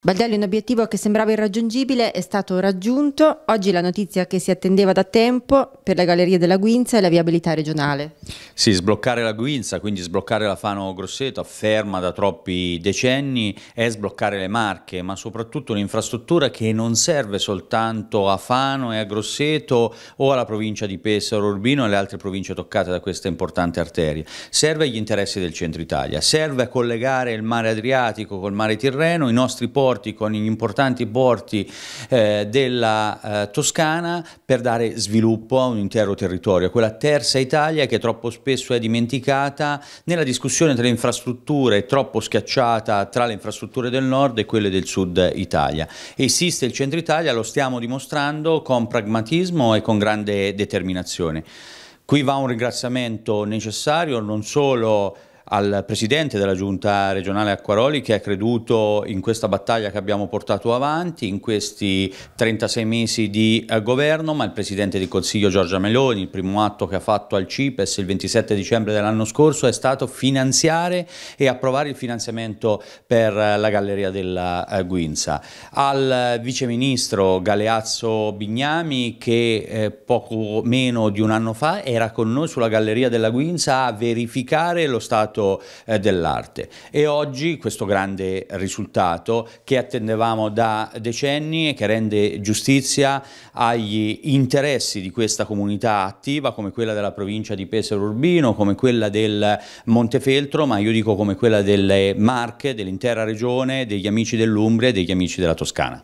Baldelli, un obiettivo che sembrava irraggiungibile è stato raggiunto. Oggi la notizia che si attendeva da tempo per la Galleria della Guinza e la viabilità regionale. Sì, sbloccare la Guinza, quindi sbloccare la Fano Grosseto, afferma da troppi decenni, è sbloccare le Marche, ma soprattutto un'infrastruttura che non serve soltanto a Fano e a Grosseto o alla provincia di Pesaro, Urbino e alle altre province toccate da questa importante arteria. Serve agli interessi del centro Italia, serve a collegare il mare Adriatico col mare Tirreno, i nostri porti rapporti con gli importanti porti eh, della eh, Toscana per dare sviluppo a un intero territorio, quella terza Italia che troppo spesso è dimenticata nella discussione tra le infrastrutture, troppo schiacciata tra le infrastrutture del nord e quelle del sud Italia. Esiste il centro Italia, lo stiamo dimostrando con pragmatismo e con grande determinazione. Qui va un ringraziamento necessario non solo al presidente della giunta regionale Acquaroli che ha creduto in questa battaglia che abbiamo portato avanti in questi 36 mesi di eh, governo, ma il presidente del Consiglio Giorgia Meloni, il primo atto che ha fatto al CIPES il 27 dicembre dell'anno scorso è stato finanziare e approvare il finanziamento per eh, la Galleria della eh, Guinza. Al viceministro Galeazzo Bignami che poco meno di un anno fa era con noi sulla Galleria della Guinza a verificare lo stato mercato eh, dell'arte. E oggi questo grande risultato che attendevamo da decenni e che rende giustizia agli interessi di questa comunità attiva come quella della provincia di Pesaro Urbino, come quella del Montefeltro, ma io dico come quella delle Marche, dell'intera regione, degli amici dell'Umbria e degli amici della Toscana.